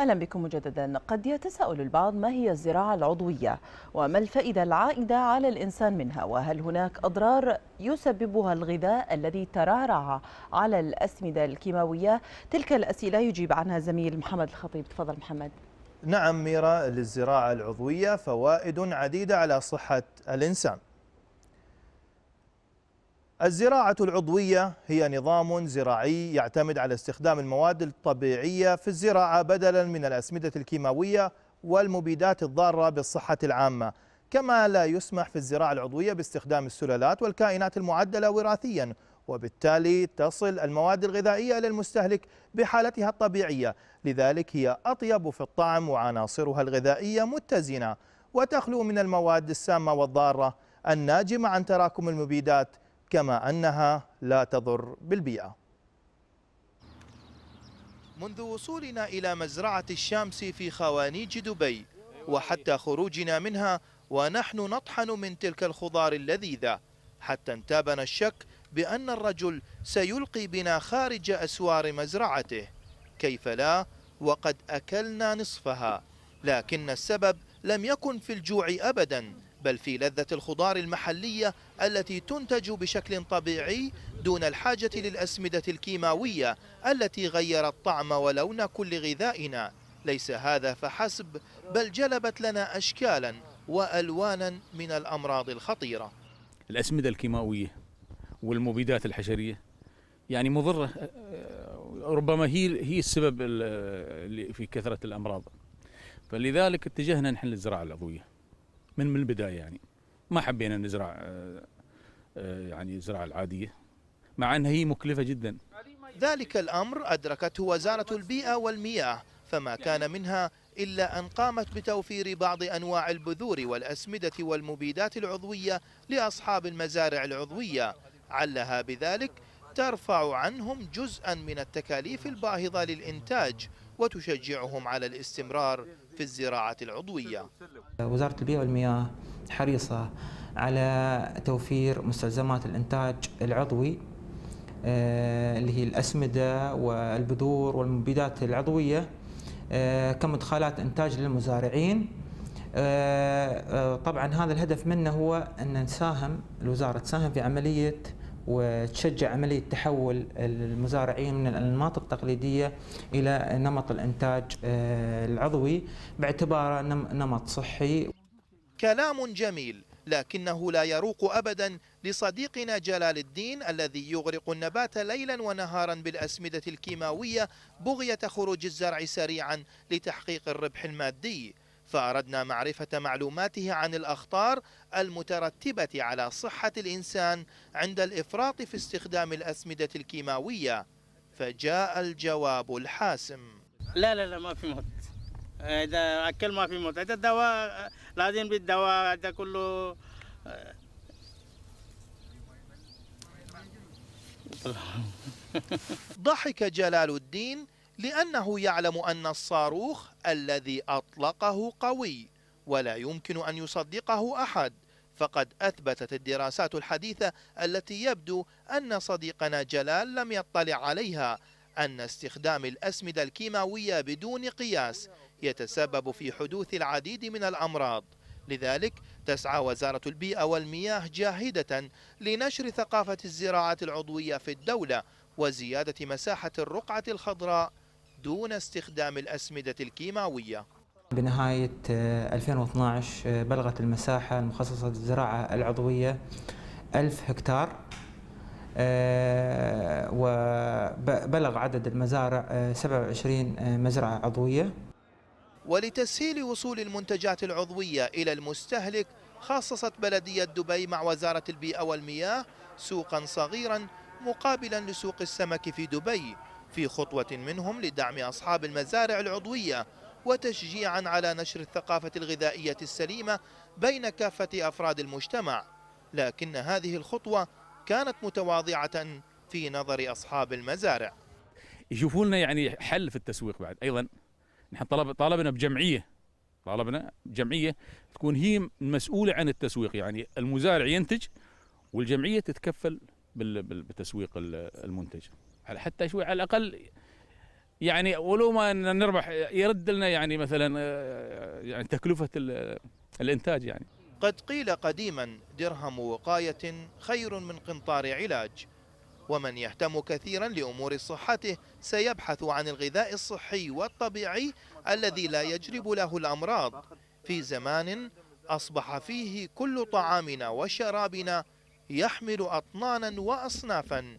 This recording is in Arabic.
أهلا بكم مجددا قد يتساءل البعض ما هي الزراعة العضوية وما الفائدة العائدة على الإنسان منها وهل هناك أضرار يسببها الغذاء الذي ترعرع على الأسمدة الكيماوية تلك الأسئلة يجيب عنها زميل محمد الخطيب تفضل محمد نعم ميرا للزراعة العضوية فوائد عديدة على صحة الإنسان الزراعة العضوية هي نظام زراعي يعتمد على استخدام المواد الطبيعية في الزراعة بدلا من الأسمدة الكيماوية والمبيدات الضارة بالصحة العامة كما لا يسمح في الزراعة العضوية باستخدام السلالات والكائنات المعدلة وراثيا وبالتالي تصل المواد الغذائية إلى المستهلك بحالتها الطبيعية لذلك هي أطيب في الطعم وعناصرها الغذائية متزنة وتخلو من المواد السامة والضارة الناجمة عن تراكم المبيدات كما أنها لا تضر بالبيئة منذ وصولنا إلى مزرعة الشامس في خوانيج دبي وحتى خروجنا منها ونحن نطحن من تلك الخضار اللذيذة حتى انتابنا الشك بأن الرجل سيلقي بنا خارج أسوار مزرعته كيف لا وقد أكلنا نصفها لكن السبب لم يكن في الجوع أبدا بل في لذة الخضار المحلية التي تنتج بشكل طبيعي دون الحاجة للأسمدة الكيماوية التي غيرت طعم ولون كل غذائنا ليس هذا فحسب بل جلبت لنا أشكالا وألوانا من الأمراض الخطيرة الأسمدة الكيماوية والمبيدات الحشرية يعني مضرة آه، آه، ربما هي هي السبب في كثرة الأمراض فلذلك اتجهنا نحن للزراعة العضوية من من البدايه يعني ما حبينا نزرع آه، آه، يعني الزراعه العاديه مع انها هي مكلفه جدا ذلك الامر ادركته وزاره البيئه والمياه فما كان منها إلا أن قامت بتوفير بعض أنواع البذور والأسمدة والمبيدات العضوية لأصحاب المزارع العضوية علها بذلك ترفع عنهم جزءا من التكاليف الباهظة للإنتاج وتشجعهم على الاستمرار في الزراعة العضوية وزارة البيئة والمياه حريصة على توفير مستلزمات الإنتاج العضوي آه، اللي هي الأسمدة والبذور والمبيدات العضوية آه، كمدخلات إنتاج للمزارعين آه، طبعا هذا الهدف منه هو أن نساهم الوزارة تساهم في عملية وتشجع عملية تحول المزارعين من الأنماط التقليدية إلى نمط الإنتاج آه، العضوي باعتباره نمط صحي كلام جميل لكنه لا يروق أبدا لصديقنا جلال الدين الذي يغرق النبات ليلا ونهارا بالأسمدة الكيماوية بغية خروج الزرع سريعا لتحقيق الربح المادي فأردنا معرفة معلوماته عن الأخطار المترتبة على صحة الإنسان عند الإفراط في استخدام الأسمدة الكيماوية فجاء الجواب الحاسم لا لا لا ما في موت إذا أكل ما في موت هذا الدواء لازم بالدواء هذا كله آه. ضحك جلال الدين لأنه يعلم أن الصاروخ الذي أطلقه قوي ولا يمكن أن يصدقه أحد فقد أثبتت الدراسات الحديثة التي يبدو أن صديقنا جلال لم يطلع عليها أن استخدام الأسمدة الكيماوية بدون قياس يتسبب في حدوث العديد من الأمراض لذلك تسعى وزارة البيئة والمياه جاهدة لنشر ثقافة الزراعة العضوية في الدولة وزيادة مساحة الرقعة الخضراء دون استخدام الأسمدة الكيماوية بنهاية 2012 آه، آه، بلغت المساحة المخصصة للزراعة العضوية 1000 هكتار آه، وبلغ عدد المزارع 27 مزرعة عضوية ولتسهيل وصول المنتجات العضوية إلى المستهلك خصصت بلدية دبي مع وزارة البيئة والمياه سوقا صغيرا مقابلا لسوق السمك في دبي في خطوة منهم لدعم أصحاب المزارع العضوية وتشجيعا على نشر الثقافة الغذائية السليمة بين كافة أفراد المجتمع لكن هذه الخطوة كانت متواضعة في نظر أصحاب المزارع يشوفوا لنا يعني حل في التسويق بعد أيضا نحن طلب طالبنا بجمعية طالبنا جمعية تكون هي مسؤولة عن التسويق يعني المزارع ينتج والجمعية تتكفل بالتسويق المنتج حتى شوي على الاقل يعني ولو ما نربح يرد لنا يعني مثلا آه، يعني تكلفه الانتاج يعني قد قيل قديما درهم وقايه خير من قنطار علاج ومن يهتم كثيرا لامور صحته سيبحث عن الغذاء الصحي والطبيعي الذي لا يجلب له الامراض في زمان اصبح فيه كل طعامنا وشرابنا يحمل اطنانا واصنافا